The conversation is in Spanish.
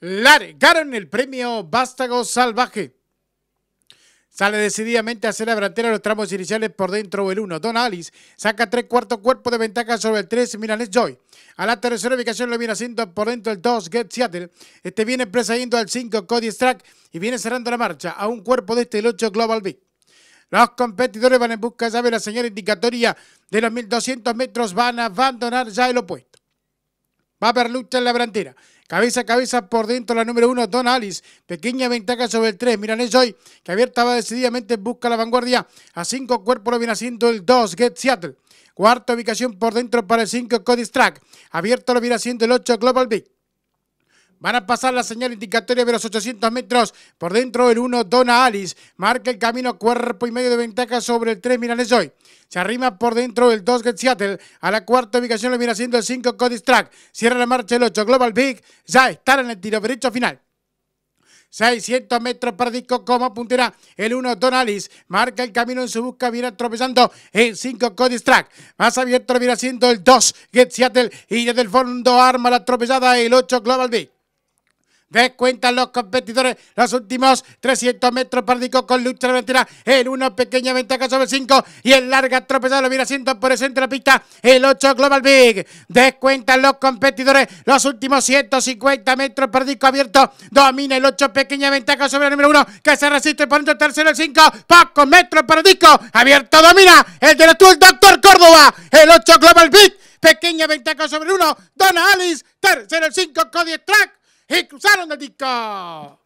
largaron el premio Vástago Salvaje. Sale decididamente a hacer la delantera los tramos iniciales por dentro del 1. Don Alice saca tres cuartos cuerpos de ventaja sobre el 3. Milanés Joy. A la tercera ubicación lo viene haciendo por dentro el 2. Get Seattle. Este viene presayendo al 5. Cody Strack. Y viene cerrando la marcha a un cuerpo de este el 8. Global Big. Los competidores van en busca, ya la señal indicatoria de los 1200 metros. Van a abandonar ya el opuesto. Va a haber lucha en la delantera. Cabeza a cabeza por dentro la número uno, Don Alice. Pequeña ventaja sobre el 3. Miran Joy, que abierta va decididamente busca la vanguardia. A cinco cuerpos lo viene haciendo el 2, Get Seattle. Cuarta ubicación por dentro para el 5, Cody Strack. Abierto lo viene haciendo el 8, Global Big. Van a pasar la señal indicatoria de los 800 metros. Por dentro el 1, Dona Alice. Marca el camino cuerpo y medio de ventaja sobre el 3, Milanes hoy Se arrima por dentro el 2, Get Seattle. A la cuarta ubicación lo viene haciendo el 5, Cody Track. Cierra la marcha el 8, Global Big. Ya estará en el tiro derecho final. 600 metros para Disco como puntera. El 1 Alice. marca el camino en su busca, viene atropellando el 5 Cody Track. Más abierto viene haciendo el 2 Get Seattle y desde el fondo arma la atropellada el 8 Global Big. Descuentan los competidores los últimos 300 metros perdidos con lucha de mentira. El 1, pequeña ventaja sobre el 5. Y el larga tropezada lo viene haciendo por el centro de la pista. El 8, Global Big. Descuentan los competidores los últimos 150 metros perdidos abierto. Domina el 8, pequeña ventaja sobre el número 1. Que se resiste por el tercero el 5. Pocos metros disco. abierto. Domina el de la el Doctor Córdoba. El 8, Global Big. Pequeña ventaja sobre el 1. Dona Alice. Tercero el 5, Cody Track. reclusaron del dica!